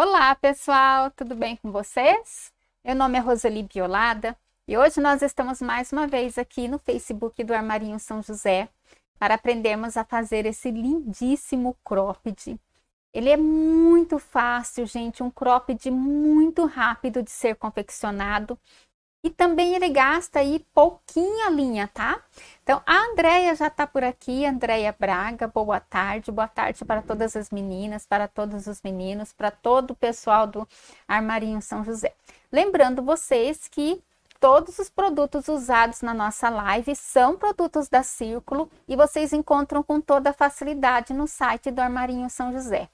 Olá, pessoal, tudo bem com vocês? Meu nome é Roseli Biolada e hoje nós estamos mais uma vez aqui no Facebook do Armarinho São José para aprendermos a fazer esse lindíssimo cropped. Ele é muito fácil, gente, um cropped muito rápido de ser confeccionado e também ele gasta aí pouquinha linha, tá? Então, a Andréia já está por aqui. Andréia Braga, boa tarde. Boa tarde para todas as meninas, para todos os meninos, para todo o pessoal do Armarinho São José. Lembrando vocês que todos os produtos usados na nossa live são produtos da Círculo e vocês encontram com toda facilidade no site do Armarinho São José.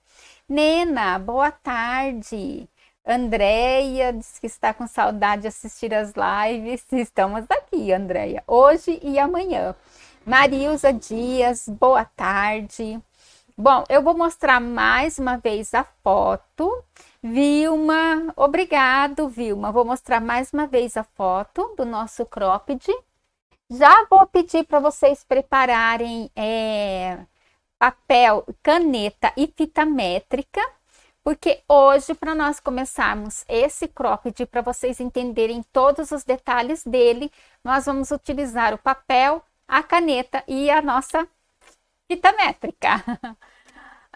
Nena, boa tarde. Andréia diz que está com saudade de assistir as lives. Estamos aqui, Andréia, hoje e amanhã. Marilza Dias, boa tarde. Bom, eu vou mostrar mais uma vez a foto. Vilma, obrigado, Vilma. Vou mostrar mais uma vez a foto do nosso cropped. Já vou pedir para vocês prepararem é, papel, caneta e fita métrica porque hoje, para nós começarmos esse cropped, para vocês entenderem todos os detalhes dele, nós vamos utilizar o papel, a caneta e a nossa fita métrica.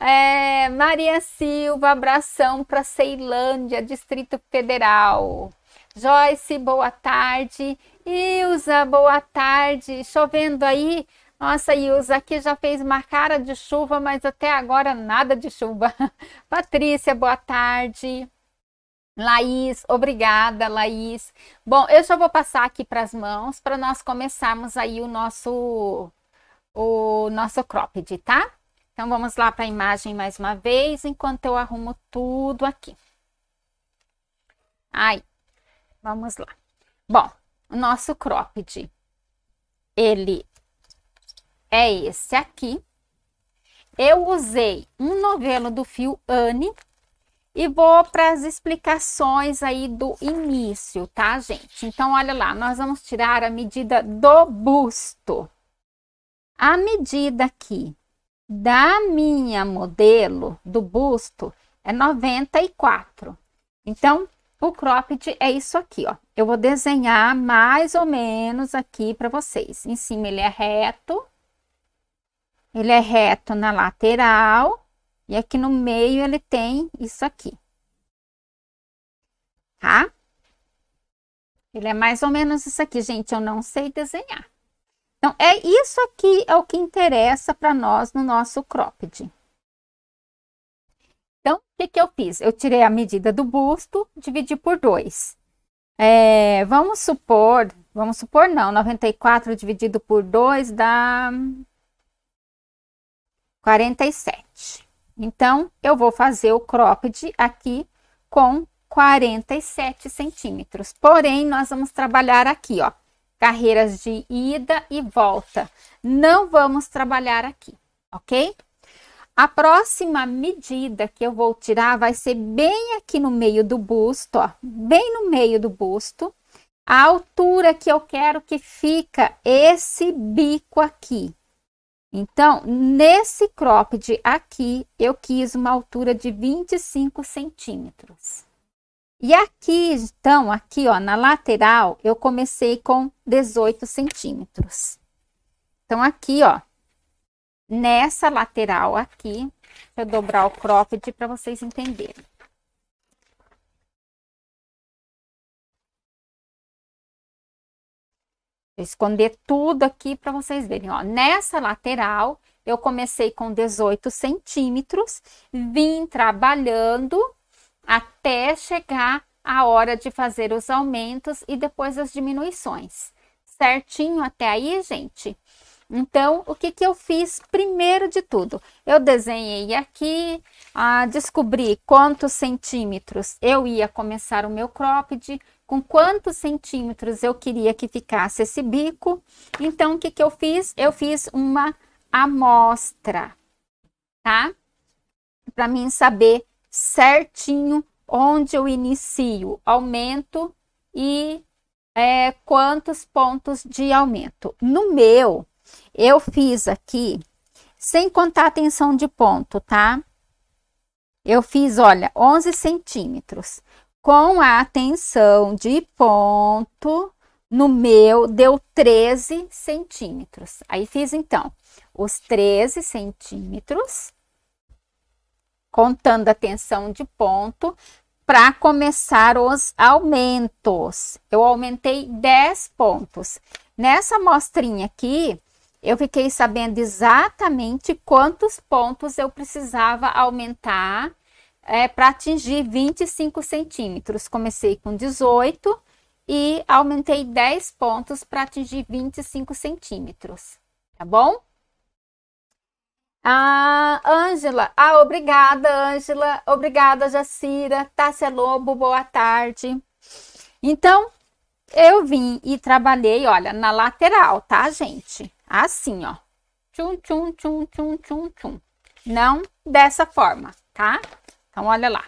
É, Maria Silva, abração para Ceilândia, Distrito Federal. Joyce, boa tarde. Ilza, boa tarde. Chovendo aí? Nossa, Yusa, aqui já fez uma cara de chuva, mas até agora nada de chuva. Patrícia, boa tarde. Laís, obrigada, Laís. Bom, eu já vou passar aqui para as mãos para nós começarmos aí o nosso o nosso cropped, tá? Então vamos lá para a imagem mais uma vez, enquanto eu arrumo tudo aqui. Aí, vamos lá. Bom, o nosso cropped, ele é esse aqui. Eu usei um novelo do fio Anne e vou para as explicações aí do início, tá, gente? Então, olha lá, nós vamos tirar a medida do busto. A medida aqui da minha modelo do busto é 94. Então, o cropped é isso aqui, ó. Eu vou desenhar mais ou menos aqui para vocês. Em cima ele é reto, ele é reto na lateral e aqui no meio ele tem isso aqui. Tá? Ele é mais ou menos isso aqui, gente. Eu não sei desenhar. Então, é isso aqui é o que interessa para nós no nosso cropped. Então, o que, que eu fiz? Eu tirei a medida do busto, dividi por 2. É, vamos supor, vamos supor não, 94 dividido por 2 dá 47. Então, eu vou fazer o cropped aqui com 47 centímetros. Porém, nós vamos trabalhar aqui, ó, carreiras de ida e volta. Não vamos trabalhar aqui, ok? A próxima medida que eu vou tirar vai ser bem aqui no meio do busto, ó, bem no meio do busto. A altura que eu quero que fica esse bico aqui, então, nesse cropped aqui, eu quis uma altura de 25 centímetros. E aqui, então, aqui ó, na lateral, eu comecei com 18 centímetros. Então, aqui ó, nessa lateral aqui, eu dobrar o cropped para vocês entenderem. Vou esconder tudo aqui para vocês verem. Ó, nessa lateral, eu comecei com 18 centímetros, vim trabalhando até chegar a hora de fazer os aumentos e depois as diminuições. Certinho até aí, gente? Então, o que, que eu fiz primeiro de tudo? Eu desenhei aqui, ah, descobri quantos centímetros eu ia começar o meu cropped, com quantos centímetros eu queria que ficasse esse bico. Então, o que, que eu fiz? Eu fiz uma amostra, tá? Para mim saber certinho onde eu inicio, aumento e é, quantos pontos de aumento. No meu, eu fiz aqui, sem contar a tensão de ponto, tá? Eu fiz, olha, 11 centímetros. Com a tensão de ponto, no meu, deu 13 centímetros. Aí fiz, então, os 13 centímetros, contando a tensão de ponto, para começar os aumentos. Eu aumentei 10 pontos. Nessa mostrinha aqui, eu fiquei sabendo exatamente quantos pontos eu precisava aumentar é, eh, para atingir 25 centímetros. Comecei com 18 e aumentei 10 pontos para atingir 25 centímetros, tá bom? Ah, Ângela, ah, obrigada, Ângela, obrigada, Jacira, Tássia Lobo, boa tarde. Então, eu vim e trabalhei, olha, na lateral, tá, gente? Assim, ó. Tchum, tchum, tchum, tchum, tchum, tchum. Não dessa forma, tá? Então, olha lá.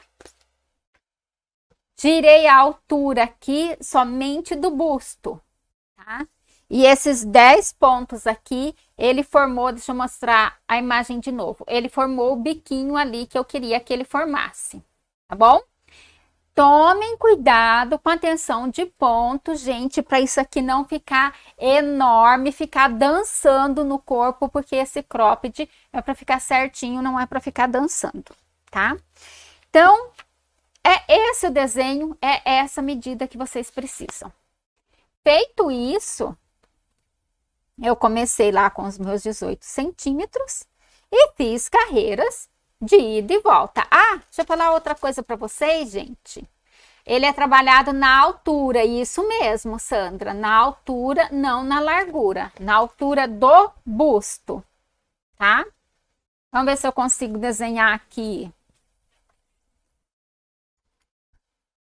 Tirei a altura aqui somente do busto, tá? E esses 10 pontos aqui, ele formou, deixa eu mostrar a imagem de novo. Ele formou o biquinho ali que eu queria que ele formasse, tá bom? tomem cuidado com a tensão de ponto, gente, para isso aqui não ficar enorme, ficar dançando no corpo, porque esse cropped é para ficar certinho, não é para ficar dançando, tá? Então, é esse o desenho, é essa medida que vocês precisam. Feito isso, eu comecei lá com os meus 18 centímetros e fiz carreiras de ida e volta. Ah, deixa eu falar outra coisa para vocês, gente. Ele é trabalhado na altura, isso mesmo, Sandra, na altura, não na largura, na altura do busto, tá? Vamos ver se eu consigo desenhar aqui.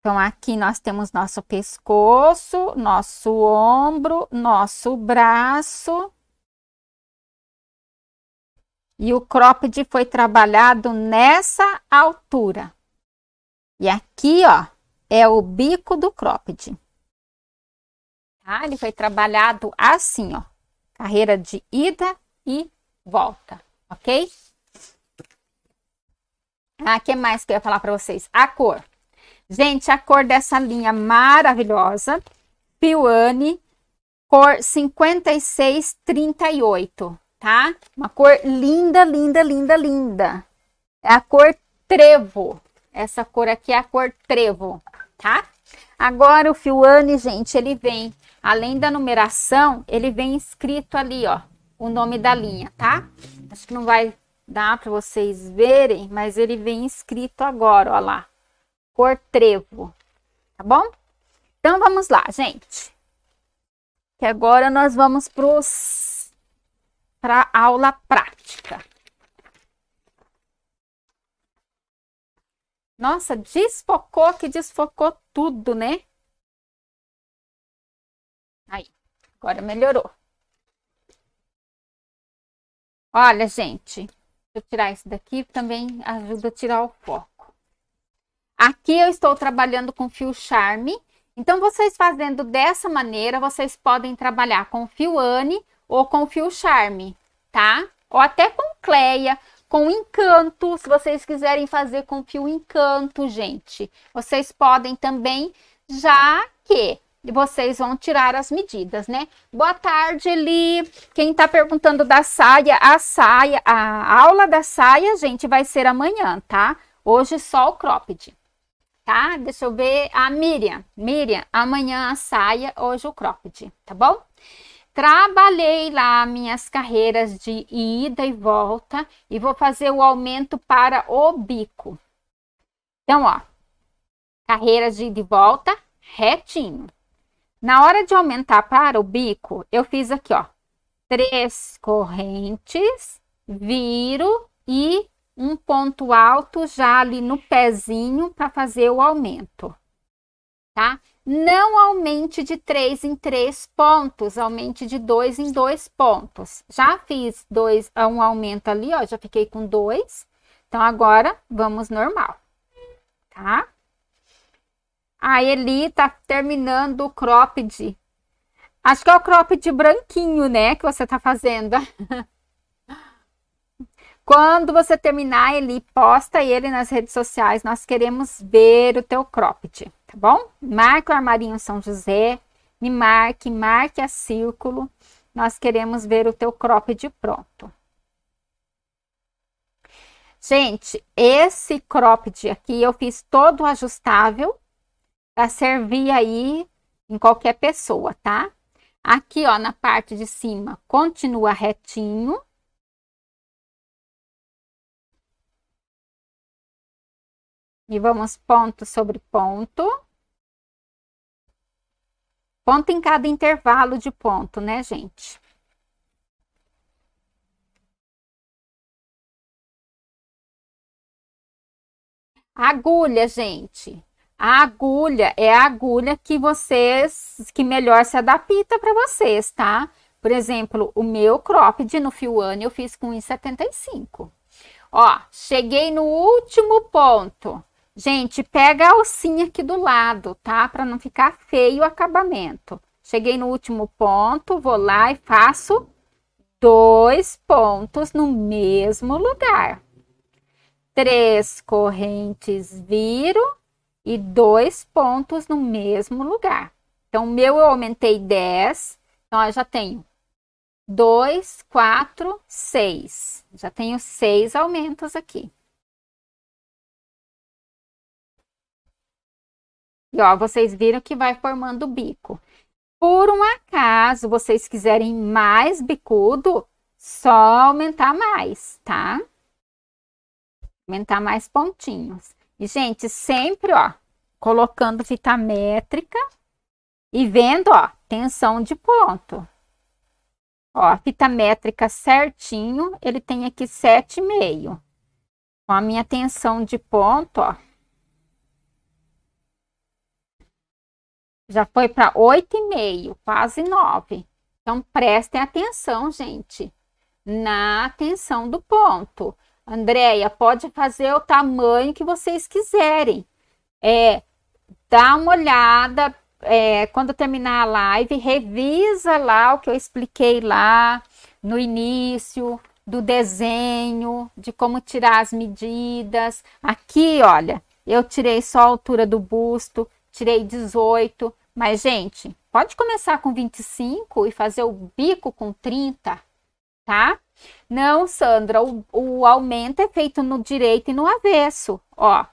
Então, aqui nós temos nosso pescoço, nosso ombro, nosso braço, e o cropped foi trabalhado nessa altura. E aqui, ó, é o bico do cropped. Tá? Ele foi trabalhado assim, ó. Carreira de ida e volta, ok? Ah, que mais que eu ia falar para vocês? A cor. Gente, a cor dessa linha maravilhosa, Piuane, cor 5638 tá? Uma cor linda, linda, linda, linda. É a cor trevo. Essa cor aqui é a cor trevo, tá? Agora o Anne gente, ele vem, além da numeração, ele vem escrito ali, ó, o nome da linha, tá? Acho que não vai dar para vocês verem, mas ele vem escrito agora, ó lá. Cor trevo, tá bom? Então vamos lá, gente. Que agora nós vamos pros para aula prática. Nossa, desfocou que desfocou tudo, né? Aí, agora melhorou. Olha, gente, deixa eu tirar isso daqui, também ajuda a tirar o foco. Aqui eu estou trabalhando com fio charme. Então, vocês fazendo dessa maneira, vocês podem trabalhar com fio ANI ou com fio charme, tá? Ou até com cleia, com encanto, se vocês quiserem fazer com fio encanto, gente. Vocês podem também, já que vocês vão tirar as medidas, né? Boa tarde, Eli. Quem tá perguntando da saia, a saia, a aula da saia, gente, vai ser amanhã, tá? Hoje só o cropped, tá? Deixa eu ver a Miriam. Miriam, amanhã a saia, hoje o cropped, tá bom? Trabalhei lá minhas carreiras de ida e volta e vou fazer o aumento para o bico. Então, ó, carreiras de ida e volta, retinho. Na hora de aumentar para o bico, eu fiz aqui, ó, três correntes, viro e um ponto alto já ali no pezinho para fazer o aumento, tá? Não aumente de 3 em 3 pontos, aumente de 2 em 2 pontos. Já fiz dois, um aumento ali, ó, já fiquei com 2. Então, agora, vamos normal, tá? A Eli tá terminando o cropped. Acho que é o cropped branquinho, né, que você tá fazendo. Quando você terminar ele, posta ele nas redes sociais. Nós queremos ver o teu cropped, tá bom? Marque o Armarinho São José, me marque, marque a círculo. Nós queremos ver o teu cropped pronto. Gente, esse cropped aqui eu fiz todo ajustável para servir aí em qualquer pessoa, tá? Aqui, ó, na parte de cima, continua retinho E vamos ponto sobre ponto. Ponto em cada intervalo de ponto, né, gente? Agulha, gente. A agulha é a agulha que vocês, que melhor se adapta para vocês, tá? Por exemplo, o meu cropped no Fiuane eu fiz com 1,75. Ó, cheguei no último ponto. Gente, pega a alcinha aqui do lado, tá? Para não ficar feio o acabamento. Cheguei no último ponto, vou lá e faço dois pontos no mesmo lugar. Três correntes viro e dois pontos no mesmo lugar. Então, o meu eu aumentei 10, então eu já tenho 2, 4, 6. Já tenho seis aumentos aqui. E ó, vocês viram que vai formando o bico. Por um acaso, vocês quiserem mais bicudo, só aumentar mais, tá? Aumentar mais pontinhos. E, gente, sempre, ó, colocando fita métrica e vendo, ó, tensão de ponto. Ó, fita métrica certinho, ele tem aqui 7,5. Com a minha tensão de ponto, ó, Já foi para 8,5, quase 9. Então, prestem atenção, gente, na atenção do ponto. Andréia, pode fazer o tamanho que vocês quiserem. É, dá uma olhada é, quando terminar a live, revisa lá o que eu expliquei lá no início do desenho, de como tirar as medidas. Aqui, olha, eu tirei só a altura do busto, tirei 18, mas, gente, pode começar com 25 e fazer o bico com 30, tá? Não, Sandra, o, o aumento é feito no direito e no avesso, ó.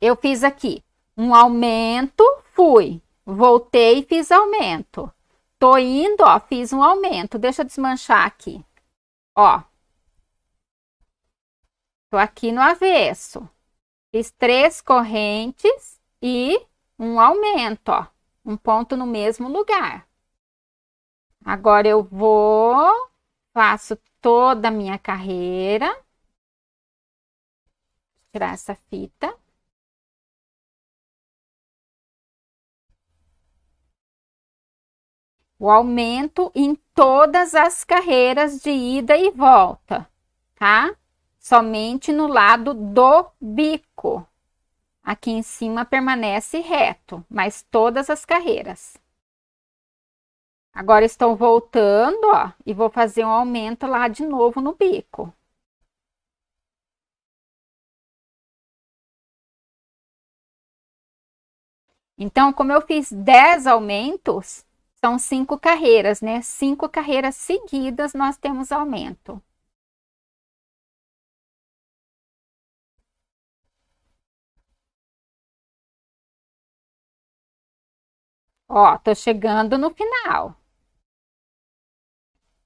Eu fiz aqui um aumento, fui, voltei e fiz aumento. Tô indo, ó, fiz um aumento. Deixa eu desmanchar aqui. Ó. Tô aqui no avesso. Fiz três correntes e um aumento, ó, um ponto no mesmo lugar. Agora eu vou, faço toda a minha carreira. tirar essa fita. O aumento em todas as carreiras de ida e volta, tá? Somente no lado do bico. Aqui em cima permanece reto, mas todas as carreiras. Agora estou voltando, ó, e vou fazer um aumento lá de novo no bico. Então, como eu fiz 10 aumentos, são cinco carreiras, né? Cinco carreiras seguidas nós temos aumento. Ó, tô chegando no final.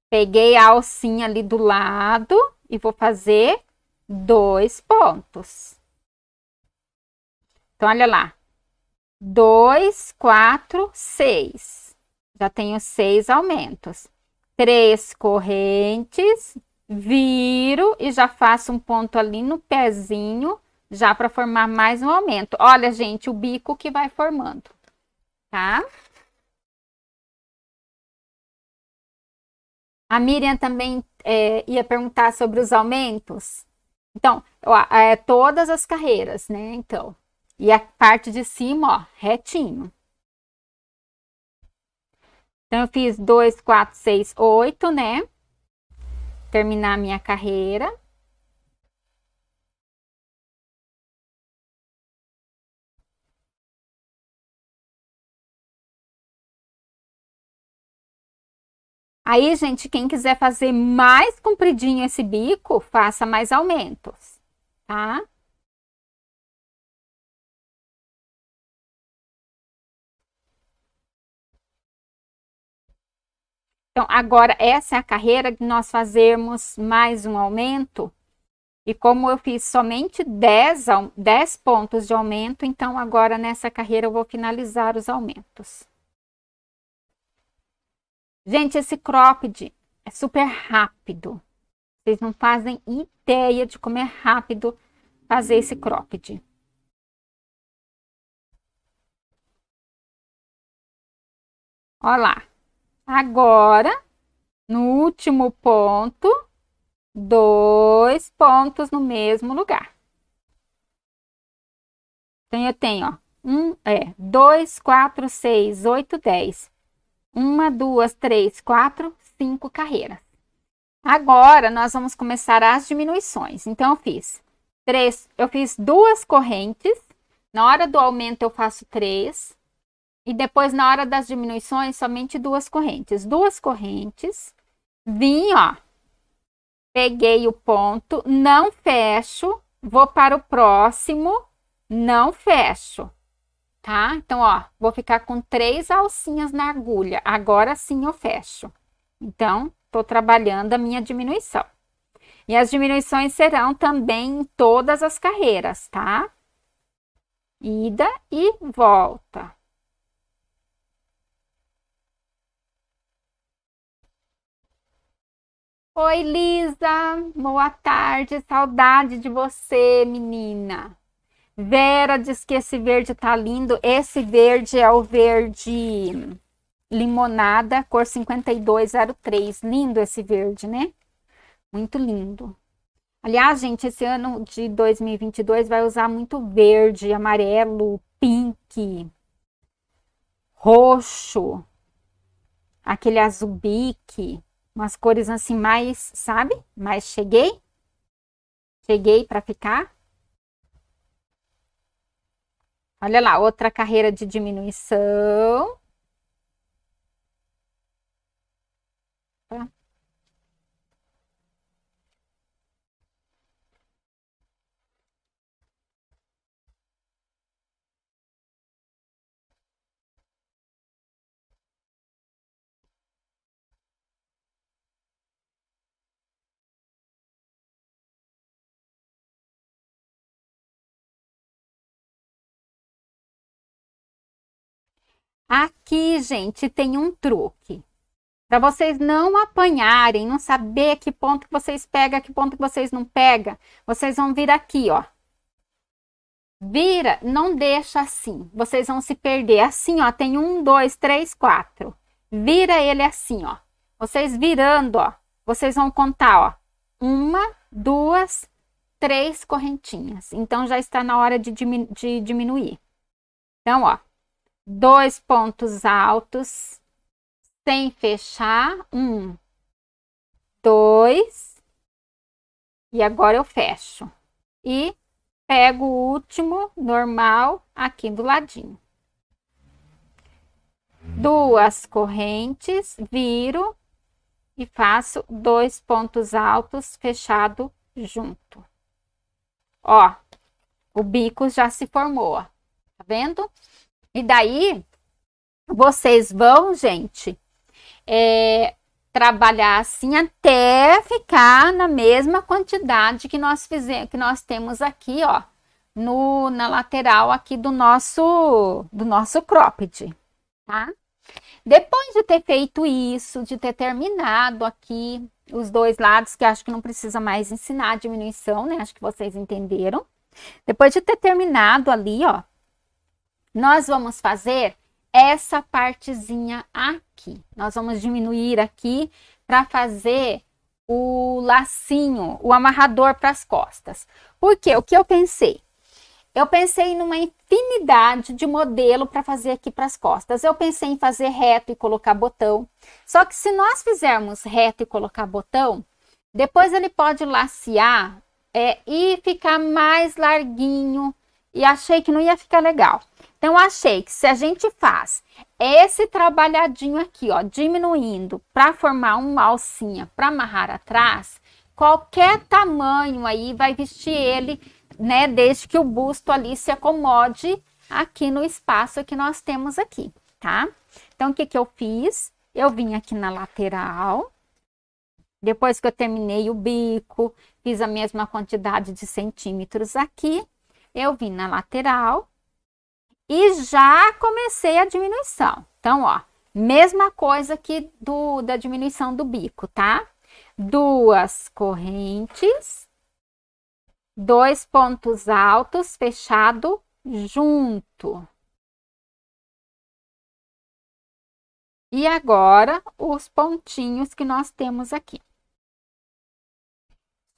Peguei a alcinha ali do lado e vou fazer dois pontos. Então, olha lá. Dois, quatro, seis. Já tenho seis aumentos. Três correntes, viro e já faço um ponto ali no pezinho, já para formar mais um aumento. Olha, gente, o bico que vai formando tá? A Miriam também é, ia perguntar sobre os aumentos. Então, ó, é, todas as carreiras, né? Então, e a parte de cima, ó, retinho. Então, eu fiz 2, 4, 6, 8, né? Terminar a minha carreira. Aí, gente, quem quiser fazer mais compridinho esse bico, faça mais aumentos, tá? Então, agora, essa é a carreira de nós fazermos mais um aumento. E como eu fiz somente 10, 10 pontos de aumento, então agora nessa carreira eu vou finalizar os aumentos. Gente, esse cropped é super rápido. Vocês não fazem ideia de como é rápido fazer esse cropped. Olha lá. Agora, no último ponto, dois pontos no mesmo lugar. Então, eu tenho, ó, um, é, dois, quatro, seis, oito, dez. Uma, duas, três, quatro, cinco carreiras. Agora, nós vamos começar as diminuições. Então, eu fiz três, eu fiz duas correntes. Na hora do aumento, eu faço três. E depois, na hora das diminuições, somente duas correntes. Duas correntes. Vim, ó. Peguei o ponto, não fecho, vou para o próximo, não fecho tá? Então, ó, vou ficar com três alcinhas na agulha. Agora sim eu fecho. Então, tô trabalhando a minha diminuição. E as diminuições serão também em todas as carreiras, tá? Ida e volta. Oi, Lisa. Boa tarde. Saudade de você, menina. Vera diz que esse verde tá lindo. Esse verde é o verde limonada, cor 5203. Lindo esse verde, né? Muito lindo. Aliás, gente, esse ano de 2022 vai usar muito verde, amarelo, pink, roxo, aquele azul bique, umas cores assim mais, sabe? Mais cheguei, cheguei para ficar. Olha lá, outra carreira de diminuição. Aqui, gente, tem um truque. Para vocês não apanharem, não saber que ponto que vocês pegam, que ponto que vocês não pegam, vocês vão vir aqui, ó. Vira, não deixa assim. Vocês vão se perder. Assim, ó, tem um, dois, três, quatro. Vira ele assim, ó. Vocês virando, ó, vocês vão contar, ó. Uma, duas, três correntinhas. Então, já está na hora de, diminu de diminuir. Então, ó, dois pontos altos sem fechar, um, dois, e agora eu fecho. E pego o último normal aqui do ladinho. Duas correntes, viro e faço dois pontos altos fechado junto. Ó, o bico já se formou, ó. tá vendo? E daí, vocês vão, gente, é, trabalhar assim até ficar na mesma quantidade que nós fizemos, que nós temos aqui, ó, no, na lateral aqui do nosso, do nosso cropped, tá? Depois de ter feito isso, de ter terminado aqui os dois lados, que acho que não precisa mais ensinar a diminuição, né? Acho que vocês entenderam. Depois de ter terminado ali, ó, nós vamos fazer essa partezinha aqui. Nós vamos diminuir aqui para fazer o lacinho, o amarrador para as costas. Porque O que eu pensei? Eu pensei numa infinidade de modelo para fazer aqui para as costas. Eu pensei em fazer reto e colocar botão. Só que se nós fizermos reto e colocar botão, depois ele pode lacear é, e ficar mais larguinho. E achei que não ia ficar legal. Então, achei que se a gente faz esse trabalhadinho aqui, ó, diminuindo para formar uma alcinha para amarrar atrás, qualquer tamanho aí vai vestir ele, né, desde que o busto ali se acomode aqui no espaço que nós temos aqui, tá? Então, o que que eu fiz? Eu vim aqui na lateral, depois que eu terminei o bico, fiz a mesma quantidade de centímetros aqui, eu vim na lateral, e já comecei a diminuição. Então, ó, mesma coisa aqui do, da diminuição do bico, tá? Duas correntes, dois pontos altos, fechado, junto. E agora, os pontinhos que nós temos aqui.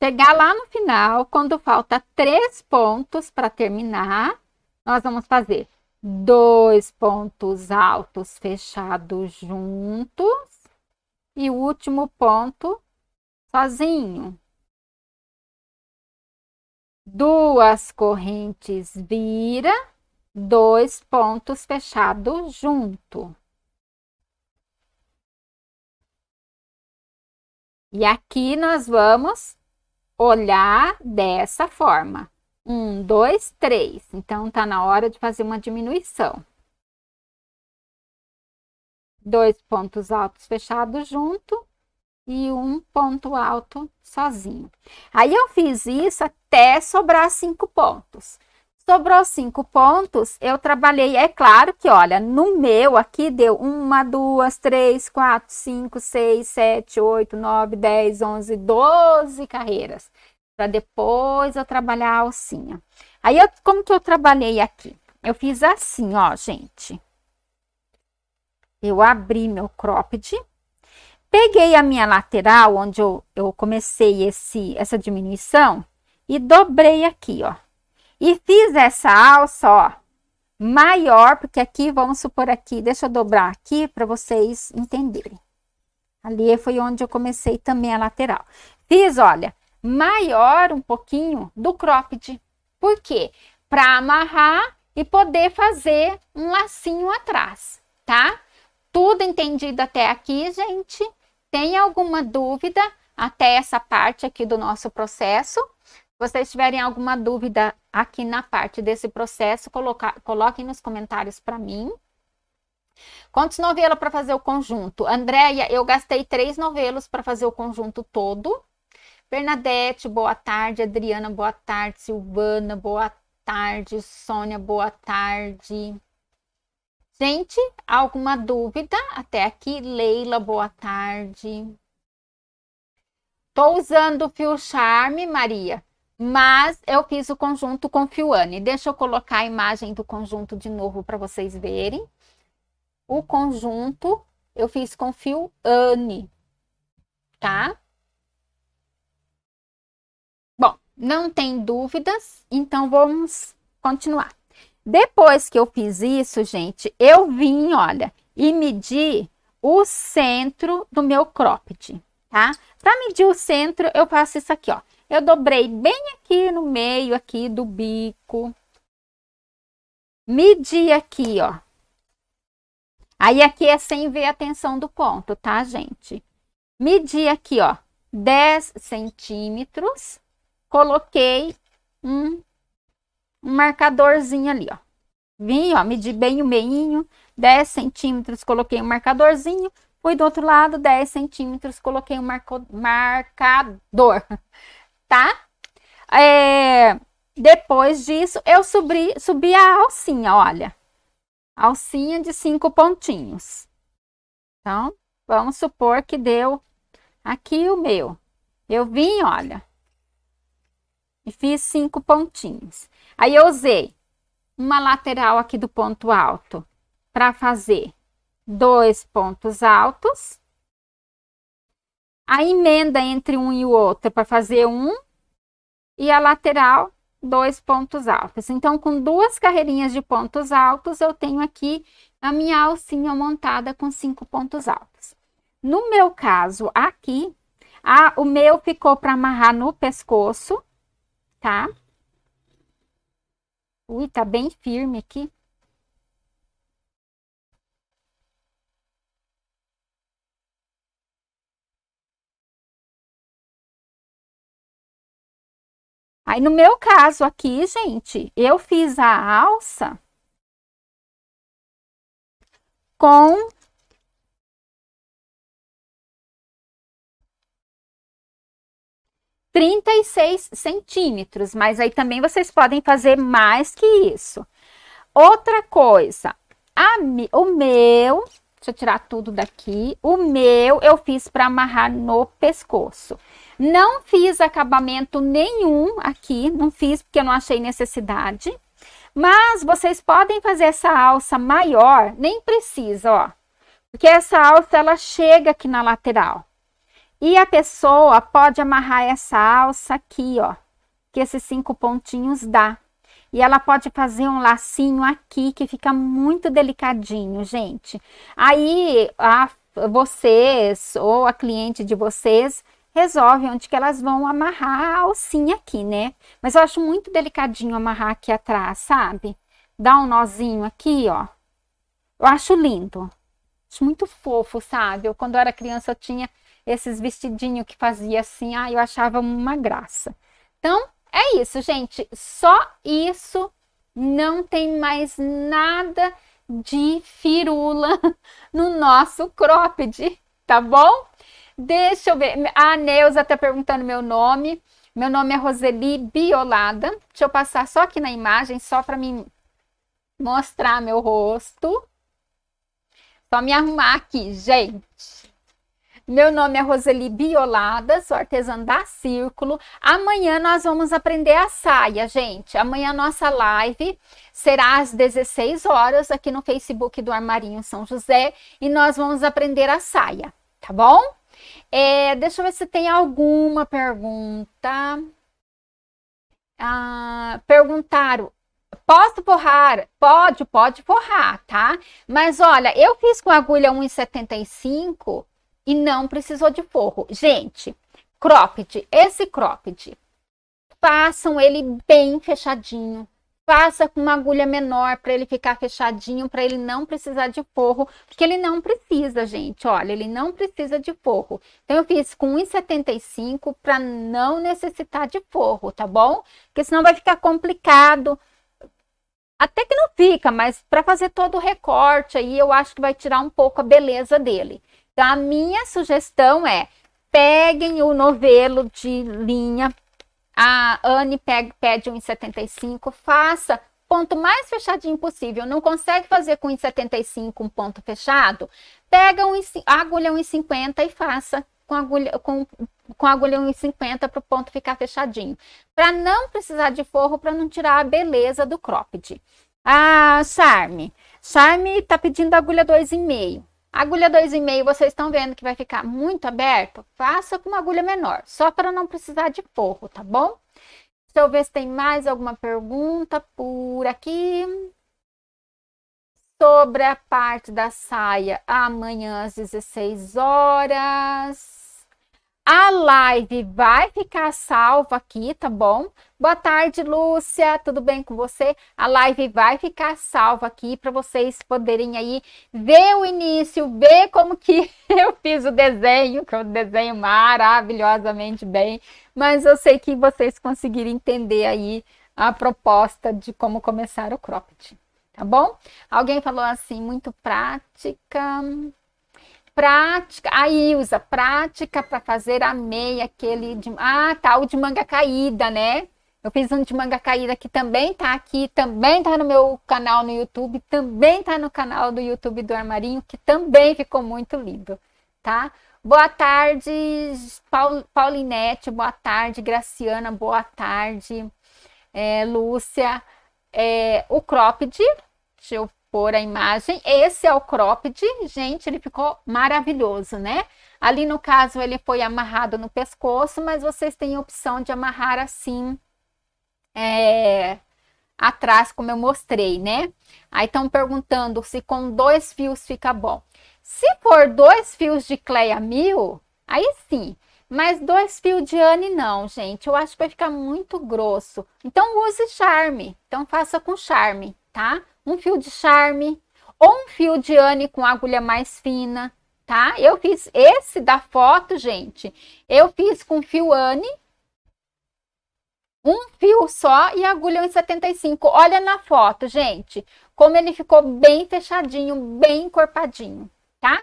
Chegar lá no final, quando falta três pontos para terminar, nós vamos fazer dois pontos altos fechados juntos e o último ponto sozinho. Duas correntes vira, dois pontos fechados junto. E aqui nós vamos olhar dessa forma. Um, dois, três. Então, tá na hora de fazer uma diminuição. Dois pontos altos fechados junto e um ponto alto sozinho. Aí, eu fiz isso até sobrar cinco pontos. Sobrou cinco pontos, eu trabalhei, é claro que, olha, no meu aqui deu uma, duas, três, quatro, cinco, seis, sete, oito, nove, dez, onze, doze carreiras para depois eu trabalhar a alcinha. Aí, eu, como que eu trabalhei aqui? Eu fiz assim, ó, gente. Eu abri meu cropped, peguei a minha lateral, onde eu, eu comecei esse, essa diminuição, e dobrei aqui, ó. E fiz essa alça, ó, maior, porque aqui, vamos supor aqui, deixa eu dobrar aqui para vocês entenderem. Ali foi onde eu comecei também a lateral. Fiz, olha, maior um pouquinho do cropped. Por quê? Para amarrar e poder fazer um lacinho atrás, tá? Tudo entendido até aqui, gente? Tem alguma dúvida até essa parte aqui do nosso processo? Se vocês tiverem alguma dúvida aqui na parte desse processo, colocar, coloquem nos comentários para mim. Quantos novelos para fazer o conjunto? Andréia, eu gastei três novelos para fazer o conjunto todo. Bernadette, boa tarde. Adriana, boa tarde. Silvana, boa tarde. Sônia, boa tarde. Gente, alguma dúvida até aqui? Leila, boa tarde. Tô usando o fio charme, Maria, mas eu fiz o conjunto com fio Anne. Deixa eu colocar a imagem do conjunto de novo para vocês verem. O conjunto eu fiz com fio Anne, tá? Não tem dúvidas? Então vamos continuar. Depois que eu fiz isso, gente, eu vim, olha, e medi o centro do meu cropped, tá? Para medir o centro, eu faço isso aqui, ó. Eu dobrei bem aqui no meio aqui do bico. Medi aqui, ó. Aí aqui é sem ver a tensão do ponto, tá, gente? Medi aqui, ó, 10 centímetros coloquei um, um marcadorzinho ali, ó. Vim, ó, medi bem o meinho, 10 centímetros, coloquei um marcadorzinho. Fui do outro lado, 10 centímetros, coloquei um marco, marcador, tá? É, depois disso, eu subi, subi a alcinha, olha. Alcinha de cinco pontinhos. Então, vamos supor que deu aqui o meu. Eu vim, olha, e fiz cinco pontinhos. Aí eu usei uma lateral aqui do ponto alto para fazer dois pontos altos. A emenda entre um e o outro para fazer um e a lateral dois pontos altos. Então, com duas carreirinhas de pontos altos, eu tenho aqui a minha alcinha montada com cinco pontos altos. No meu caso, aqui, a, o meu ficou para amarrar no pescoço, tá? Ui, tá bem firme aqui. Aí, no meu caso aqui, gente, eu fiz a alça com 36 centímetros, mas aí também vocês podem fazer mais que isso. Outra coisa, a, o meu, deixa eu tirar tudo daqui, o meu eu fiz para amarrar no pescoço. Não fiz acabamento nenhum aqui, não fiz porque eu não achei necessidade. Mas vocês podem fazer essa alça maior, nem precisa, ó. Porque essa alça, ela chega aqui na lateral. E a pessoa pode amarrar essa alça aqui, ó, que esses cinco pontinhos dá. E ela pode fazer um lacinho aqui, que fica muito delicadinho, gente. Aí, a, vocês ou a cliente de vocês resolve onde que elas vão amarrar a alcinha aqui, né? Mas eu acho muito delicadinho amarrar aqui atrás, sabe? Dá um nozinho aqui, ó. Eu acho lindo. Acho muito fofo, sabe? Eu, quando eu era criança, eu tinha esses vestidinhos que fazia assim, ah, eu achava uma graça. Então, é isso, gente. Só isso. Não tem mais nada de firula no nosso cropped, tá bom? Deixa eu ver. A Neuza tá perguntando meu nome. Meu nome é Roseli Biolada. Deixa eu passar só aqui na imagem, só para me mostrar meu rosto. Só me arrumar aqui, gente. Meu nome é Roseli Biolada, sou artesã da Círculo. Amanhã nós vamos aprender a saia, gente. Amanhã nossa live será às 16 horas aqui no Facebook do Armarinho São José e nós vamos aprender a saia, tá bom? É, deixa eu ver se tem alguma pergunta. Ah, perguntaram, Posso forrar? Pode, pode forrar, tá? Mas olha, eu fiz com agulha 1,75 e não precisou de forro. Gente, cropped, esse cropped, façam ele bem fechadinho. Faça com uma agulha menor para ele ficar fechadinho, para ele não precisar de forro, porque ele não precisa, gente. Olha, ele não precisa de forro. Então, eu fiz com 1,75 para não necessitar de forro, tá bom? Porque senão vai ficar complicado. Até que não fica, mas para fazer todo o recorte aí, eu acho que vai tirar um pouco a beleza dele. Então, a minha sugestão é: peguem o novelo de linha. A Anne pega, pede 1,75, faça ponto mais fechadinho possível. Não consegue fazer com 1,75 um ponto fechado? Pega um, a agulha 1,50 e faça com agulha com, com agulha 1,50 para o ponto ficar fechadinho. Para não precisar de forro, para não tirar a beleza do cropped. Ah, Charme. Charme está pedindo agulha 2,5. Agulha 2,5, vocês estão vendo que vai ficar muito aberto? Faça com uma agulha menor, só para não precisar de forro, tá bom? Deixa eu ver se tem mais alguma pergunta por aqui. Sobre a parte da saia, amanhã às 16 horas. A live vai ficar salva aqui, tá bom? Boa tarde, Lúcia, tudo bem com você? A live vai ficar salva aqui para vocês poderem aí ver o início, ver como que eu fiz o desenho, que eu desenho maravilhosamente bem, mas eu sei que vocês conseguiram entender aí a proposta de como começar o cropped, tá bom? Alguém falou assim, muito prática prática, aí usa prática para fazer a meia, aquele de, ah, tal tá, de manga caída, né? Eu fiz um de manga caída que também tá aqui, também tá no meu canal no YouTube, também tá no canal do YouTube do Armarinho, que também ficou muito lindo, tá? Boa tarde, Paulinete, boa tarde, Graciana, boa tarde, é, Lúcia. É, o cropped, deixa eu pôr a imagem. Esse é o cropped, gente, ele ficou maravilhoso, né? Ali no caso ele foi amarrado no pescoço, mas vocês têm a opção de amarrar assim é, atrás, como eu mostrei, né? Aí estão perguntando se com dois fios fica bom. Se for dois fios de Cleia Mil, aí sim. Mas dois fios de Anne não, gente. Eu acho que vai ficar muito grosso. Então use charme. Então faça com charme, tá? um fio de charme ou um fio de ane com agulha mais fina, tá? Eu fiz esse da foto, gente, eu fiz com fio ane, um fio só e agulha 1,75. Olha na foto, gente, como ele ficou bem fechadinho, bem encorpadinho, tá?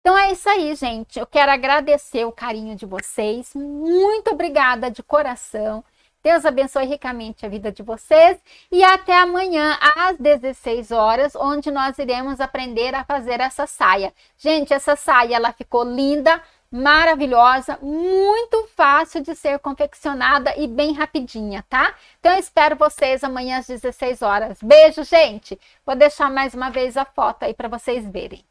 Então é isso aí, gente. Eu quero agradecer o carinho de vocês. Muito obrigada de coração. Deus abençoe ricamente a vida de vocês e até amanhã às 16 horas, onde nós iremos aprender a fazer essa saia. Gente, essa saia ela ficou linda, maravilhosa, muito fácil de ser confeccionada e bem rapidinha, tá? Então eu espero vocês amanhã às 16 horas. Beijo, gente. Vou deixar mais uma vez a foto aí para vocês verem.